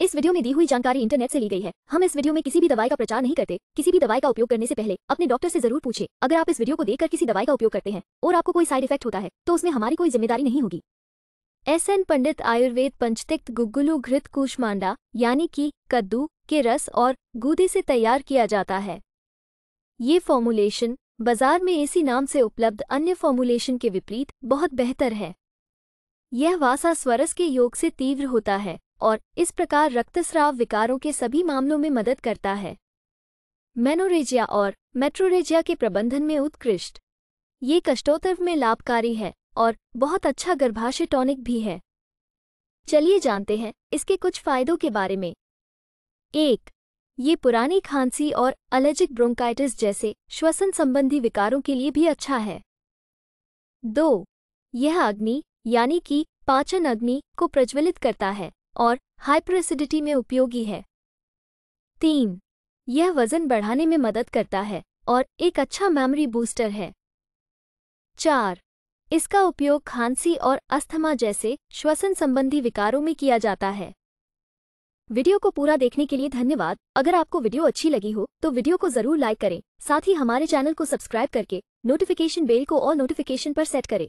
इस वीडियो में दी हुई जानकारी इंटरनेट से ली गई है हम इस वीडियो में किसी भी दवाई का प्रचार नहीं करते किसी भी दवाई का उपयोग करने से पहले अपने डॉक्टर से जरूर पूछे अगर आप इस वीडियो को देखकर किसी दवाई का उपयोग करते हैं और आपको कोई साइड इफेक्ट होता है तो उसमें हमारी कोई जिम्मेदारी नहीं होगी एस एन पंडित आयुर्वेद पंचतिक्त गुग्गुलू घृत कुशमांडा यानी कि कद्दू के रस और गूदे से तैयार किया जाता है ये फॉर्मुलेशन बाजार में इसी नाम से उपलब्ध अन्य फॉर्मुलेशन के विपरीत बहुत बेहतर है यह वासा स्वरस के योग से तीव्र होता है और इस प्रकार रक्तस्राव विकारों के सभी मामलों में मदद करता है मेनोरेजिया और मेट्रोरेजिया के प्रबंधन में उत्कृष्ट ये कष्टोत्तर में लाभकारी है और बहुत अच्छा गर्भाशय टॉनिक भी है चलिए जानते हैं इसके कुछ फायदों के बारे में एक ये पुरानी खांसी और अलर्जिक ब्रोंकाइटिस जैसे श्वसन संबंधी विकारों के लिए भी अच्छा है दो यह अग्नि यानी कि पाचन अग्नि को प्रज्वलित करता है और हाइपर एसिडिटी में उपयोगी है तीन यह वजन बढ़ाने में मदद करता है और एक अच्छा मेमोरी बूस्टर है चार इसका उपयोग खांसी और अस्थमा जैसे श्वसन संबंधी विकारों में किया जाता है वीडियो को पूरा देखने के लिए धन्यवाद अगर आपको वीडियो अच्छी लगी हो तो वीडियो को जरूर लाइक करें साथ ही हमारे चैनल को सब्सक्राइब करके नोटिफिकेशन बेल को और नोटिफिकेशन पर सेट करें